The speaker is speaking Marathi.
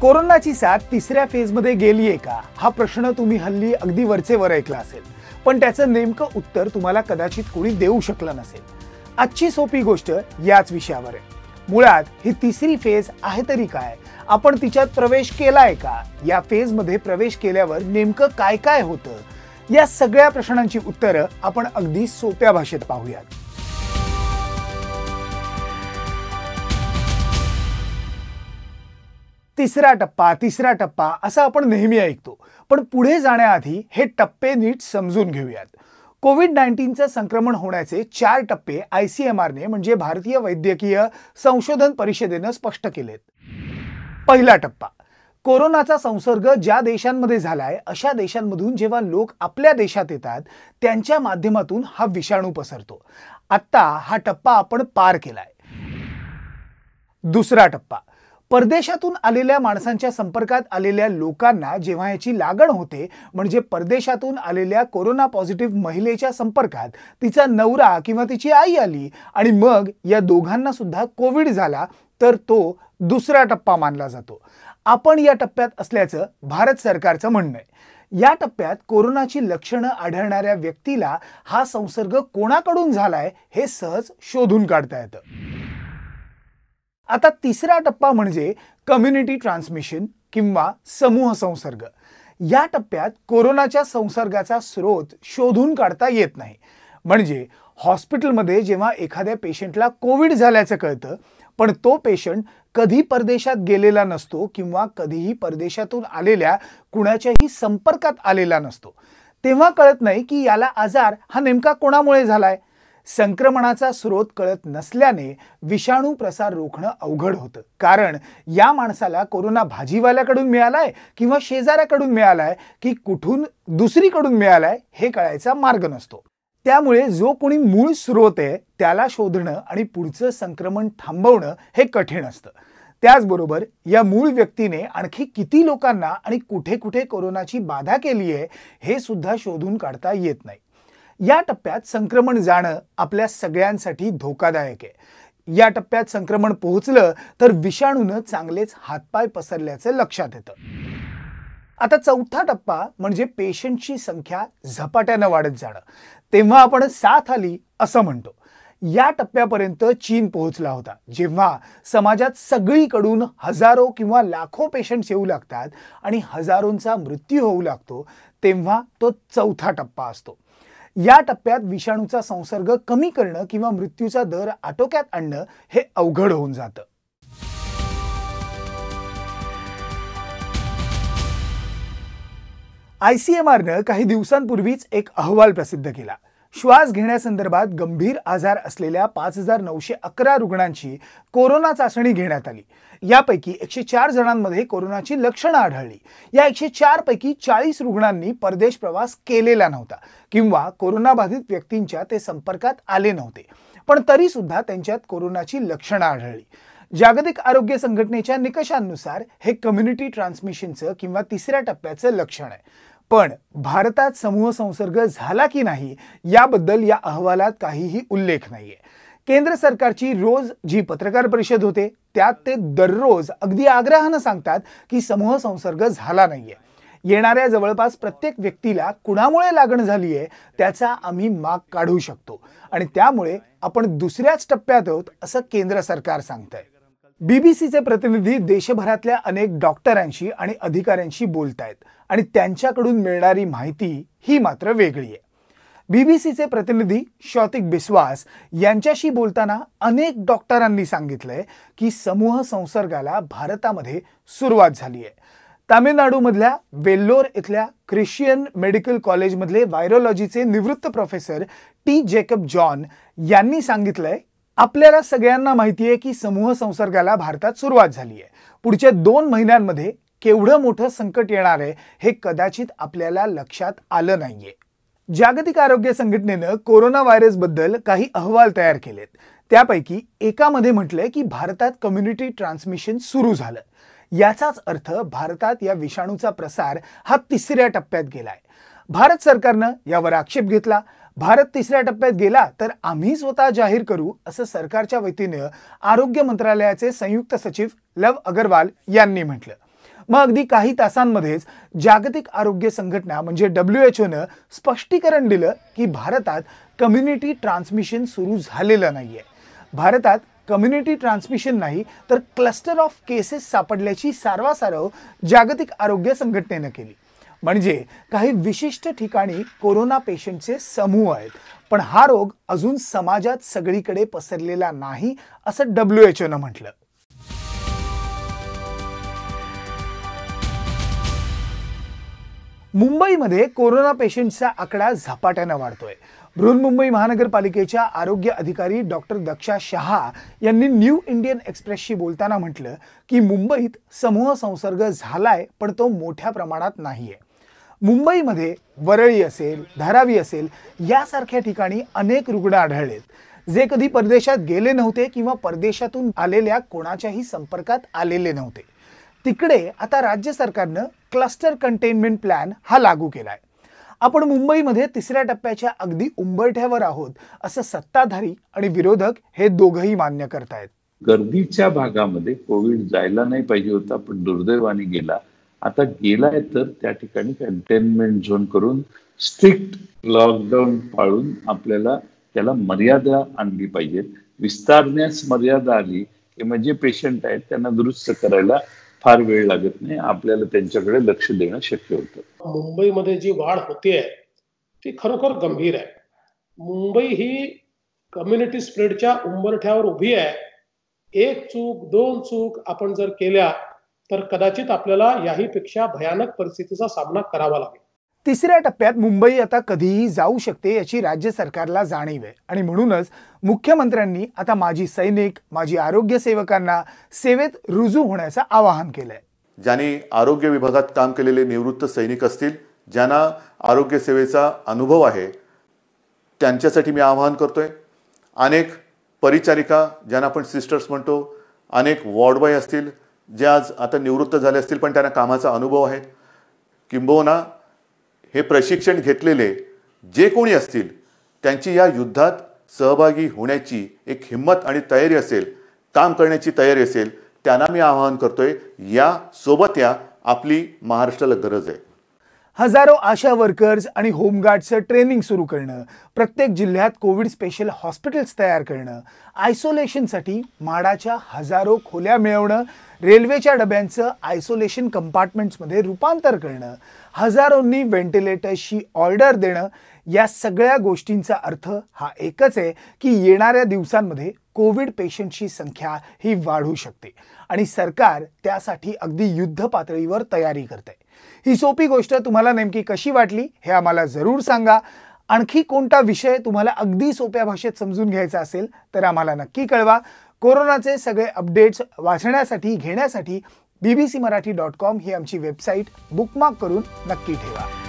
कोरोनाची साथ तिसऱ्या फेजमध्ये गेली आहे का हा प्रश्न तुम्ही हल्ली अगदी वरचेवर ऐकला असेल पण त्याचं नेमकं उत्तर तुम्हाला कदाचित कोणी देऊ शकलं नसेल आजची सोपी गोष्ट याच विषयावर आहे मुळात ही तिसरी फेज आहे तरी काय आपण तिच्यात प्रवेश केलाय का या फेजमध्ये प्रवेश केल्यावर नेमकं काय काय होतं या सगळ्या प्रश्नांची उत्तरं आपण अगदी सोप्या भाषेत पाहूयात तिसरा टप्पा तिसरा टप्पा असं आपण नेहमी ऐकतो पण पुढे जाण्याआधी हे टप्पे नीट समजून घेऊयात कोविड नाईन्टीनचं संक्रमण होण्याचे चार टप्पे आय सी एम आरने म्हणजे भारतीय वैद्यकीय संशोधन परिषदेनं स्पष्ट केलेत पहिला टप्पा कोरोनाचा संसर्ग ज्या देशांमध्ये झालाय अशा देशांमधून जेव्हा लोक आपल्या देशात येतात त्यांच्या माध्यमातून हा विषाणू पसरतो आत्ता हा टप्पा आपण पार केलाय दुसरा टप्पा परदेशातून आलेल्या माणसांच्या संपर्कात आलेल्या लोकांना जेव्हा याची लागण होते म्हणजे परदेशातून आलेल्या कोरोना पॉझिटिव्ह महिलेच्या संपर्कात तिचा नवरा किंवा तिची आई आली आणि मग या दोघांना सुद्धा कोविड झाला तर तो दुसरा टप्पा मानला जातो आपण या टप्प्यात असल्याचं भारत सरकारचं म्हणणं आहे या टप्प्यात कोरोनाची लक्षणं आढळणाऱ्या व्यक्तीला हा संसर्ग कोणाकडून झालाय हे सहज शोधून काढता येतं आता तिसरा टप्पा म्हणजे कम्युनिटी ट्रान्समिशन किंवा समूह संसर्ग या टप्प्यात कोरोनाच्या संसर्गाचा स्रोत शोधून काढता येत नाही म्हणजे हॉस्पिटलमध्ये जेव्हा एखाद्या पेशंटला कोविड झाल्याचं कळतं पण तो पेशंट कधी परदेशात गेलेला नसतो किंवा कधीही परदेशातून आलेल्या कुणाच्याही संपर्कात आलेला नसतो तेव्हा कळत नाही की याला आजार हा नेमका कोणामुळे झालाय संक्रमणाचा स्रोत कळत नसल्याने विषाणू प्रसार रोखणं अवघड होतं कारण या माणसाला कोरोना भाजीवाल्याकडून मिळालाय किंवा शेजाऱ्याकडून मिळालाय की कुठून दुसरीकडून मिळालाय हे कळायचा मार्ग नसतो त्यामुळे जो कोणी मूळ स्रोत आहे त्याला शोधणं आणि पुढचं संक्रमण थांबवणं हे कठीण असतं त्याचबरोबर या मूळ व्यक्तीने आणखी किती लोकांना आणि कुठे कुठे कोरोनाची बाधा केली आहे हे सुद्धा शोधून काढता येत नाही या टप्प्यात संक्रमण जाणं आपल्या सगळ्यांसाठी धोकादायक आहे या टप्प्यात संक्रमण पोहोचलं तर विषाणूनं चांगलेच हातपाय पसरल्याचं लक्षात येतं आता चौथा टप्पा म्हणजे पेशंटची संख्या झपाट्यानं वाढत जाणं तेव्हा आपण साथ आली असं म्हणतो या टप्प्यापर्यंत चीन पोहोचला होता जेव्हा समाजात सगळीकडून हजारो किंवा लाखो पेशंट्स येऊ लागतात आणि हजारोंचा मृत्यू होऊ लागतो तेव्हा तो चौथा टप्पा असतो या टप्प्यात विषाणूचा संसर्ग कमी करणं किंवा मृत्यूचा दर आटोक्यात आणणं हे अवघड होऊन जातं आय सी एम आरनं काही दिवसांपूर्वीच एक अहवाल प्रसिद्ध केला श्वास घेण्यासंदर्भात गंभीर आजार असलेल्या पाच हजार नऊशे अकरा रुग्णांची कोरोना चाचणी घेण्यात आली यापैकी एकशे चार जणांमध्ये कोरोनाची लक्षणं आढळली या एकशे चार पैकी चाळीस रुग्णांनी परदेश प्रवास केलेला नव्हता किंवा कोरोनाबाधित व्यक्तींच्या ते संपर्कात आले नव्हते पण तरी सुद्धा त्यांच्यात कोरोनाची लक्षणं आढळली जागतिक आरोग्य संघटनेच्या निकषांनुसार हे कम्युनिटी ट्रान्समिशनचं किंवा तिसऱ्या टप्प्याचं लक्षण आहे पण भारतात समूह संसर्ग झाला की नाही याबद्दल या अहवालात काहीही उल्लेख नाहीये केंद्र सरकारची रोज जी पत्रकार परिषद होते त्यात ते दररोज अगदी आग्रहानं सांगतात की समूह संसर्ग झाला नाहीये येणाऱ्या जवळपास प्रत्येक व्यक्तीला कुणामुळे लागण झाली आहे त्याचा आम्ही माग काढू शकतो आणि त्यामुळे आपण दुसऱ्याच टप्प्यात आहोत असं केंद्र सरकार सांगतंय बीबीसीचे प्रतिनिधी देशभरातल्या अनेक डॉक्टरांशी आणि अधिकाऱ्यांशी आहेत आणि त्यांच्याकडून मिळणारी माहिती ही मात्र वेगळी आहे बीबीसीचे प्रतिनिधी शौतिक बिस्वास यांच्याशी बोलताना अनेक डॉक्टरांनी सांगितलंय की समूह संसर्गाला भारतामध्ये सुरुवात झाली आहे तामिळनाडूमधल्या वेल्लोर इथल्या क्रिश्चियन मेडिकल कॉलेजमधले व्हायरोलॉजीचे निवृत्त प्रोफेसर टी जेकब जॉन यांनी सांगितलंय आपल्याला सगळ्यांना माहिती आहे की समूह संसर्गाला भारतात सुरुवात झाली आहे पुढच्या दोन महिन्यांमध्ये केवढं मोठं संकट येणार आहे हे कदाचित आपल्याला लक्षात आलं नाहीये जागतिक आरोग्य संघटनेनं कोरोना व्हायरस बद्दल काही अहवाल तयार केलेत त्यापैकी एकामध्ये म्हटलंय की भारतात कम्युनिटी ट्रान्समिशन सुरू झालं याचाच अर्थ भारतात या विषाणूचा प्रसार हा तिसऱ्या टप्प्यात गेलाय भारत सरकारनं यावर आक्षेप घेतला भारत तिसऱ्या टप्प्यात गेला तर आम्ही स्वतः जाहीर करू असं सरकारच्या वतीनं आरोग्य मंत्रालयाचे संयुक्त सचिव लव अगरवाल यांनी म्हटलं मग अगदी काही तासांमध्येच जागतिक आरोग्य संघटना म्हणजे डब्ल्यू एच ओनं स्पष्टीकरण दिलं की भारतात कम्युनिटी ट्रान्समिशन सुरू झालेलं नाही आहे भारतात कम्युनिटी ट्रान्समिशन नाही तर क्लस्टर ऑफ केसेस सापडल्याची सारवासारव जागतिक आरोग्य संघटनेनं केली म्हणजे काही विशिष्ट ठिकाणी कोरोना पेशंटचे समूह आहेत पण हा रोग अजून समाजात सगळीकडे पसरलेला नाही असं डब्ल्यू एच ओनं म्हटलं मुंबईमध्ये कोरोना पेशंटचा आकडा झपाट्यानं वाढतोय बृहन्मुंबई महानगरपालिकेच्या आरोग्य अधिकारी डॉक्टर दक्षा शहा यांनी न्यू इंडियन एक्सप्रेसशी बोलताना म्हटलं की मुंबईत समूह संसर्ग झालाय पण तो मोठ्या प्रमाणात नाहीये मुंबईमध्ये वरळी असेल धारावी असेल यासारख्या ठिकाणी अनेक रुग्ण आढळलेत जे कधी परदेशात गेले नव्हते किंवा परदेशातून आलेल्या कोणाच्याही संपर्कात आलेले नव्हते तिकडे आता राज्य सरकारनं क्लस्टर कंटेनमेंट प्लॅन हा लागू केला आहे आपण मुंबईमध्ये तिसऱ्या टप्प्याच्या अगदी उंबरठ्यावर आहोत असं सत्ताधारी आणि विरोधक हे दोघही मान्य करतायत गर्दीच्या भागामध्ये कोविड जायला नाही पाहिजे होता पण दुर्दैवाने गेला आता गेलाय तर त्या ठिकाणी कंटेनमेंट झोन करून स्ट्रिक्ट लॉकडाऊन पाळून आपल्याला त्याला मर्यादा आणली पाहिजे विस्तारण्यास मर्यादा आली म्हणजे पेशंट आहेत त्यांना दुरुस्त करायला फार वेळ लागत नाही आपल्याला त्यांच्याकडे लक्ष देणं शक्य होत मुंबईमध्ये जी वाढ होते ती खरोखर गंभीर आहे मुंबई ही कम्युनिटी स्प्रेडच्या उंबरठ्यावर उभी आहे एक चूक दोन चूक आपण जर केल्या तर कदाचित आपल्याला याहीपेक्षा भयानक परिस्थितीचा सामना करावा लागेल तिसऱ्या टप्प्यात मुंबई आता कधीही जाऊ शकते याची राज्य सरकारला जाणीव आहे आणि म्हणूनच मुख्यमंत्र्यांनी आता माजी सैनिक माजी आरोग्य सेवकांना सेवेत रुजू होण्याचं आवाहन केलंय आहे ज्यांनी आरोग्य विभागात काम केलेले निवृत्त सैनिक असतील ज्यांना आरोग्य सेवेचा अनुभव आहे त्यांच्यासाठी मी आवाहन करतोय अनेक परिचारिका ज्यांना आपण सिस्टर्स म्हणतो अनेक वॉर्डबॉय असतील जे आज आता निवृत्त झाले असतील पण त्यांना कामाचा अनुभव आहे किंबहुना हे प्रशिक्षण घेतलेले जे कोणी असतील त्यांची या युद्धात सहभागी होण्याची एक हिंमत आणि तयारी असेल काम करण्याची तयारी असेल त्यांना मी आवाहन करतोय या सोबत या आपली महाराष्ट्राला गरज आहे हजारो आशा वर्कर्स आणि होमगार्डचं ट्रेनिंग सुरू करणं प्रत्येक जिल्ह्यात कोविड स्पेशल हॉस्पिटल्स तयार करणं आयसोलेशनसाठी माडाच्या हजारो खोल्या मिळवणं रेल्वेच्या डब्यांचं आयसोलेशन कंपार्टमेंट्समध्ये रूपांतर करणं हजारोंनी व्हेंटिलेटर्सची ऑर्डर देणं या सगळ्या गोष्टींचा अर्थ हा एकच आहे की येणाऱ्या दिवसांमध्ये कोविड पेशंटची संख्या ही वाढू शकते आणि सरकार त्यासाठी अगदी युद्ध पातळीवर तयारी करते ही सोपी गोष्ट तुम्हाला नेमकी कशी वाटली हे आम्हाला जरूर सांगा आणखी कोणता विषय तुम्हाला अगदी सोप्या भाषेत समजून घ्यायचा असेल तर आम्हाला नक्की कळवा कोरोनाचे सगळे अपडेट्स वाचण्यासाठी घेण्यासाठी बीबीसी मराठी डॉट कॉम ही आमची वेबसाईट बुकमार्क करून नक्की ठेवा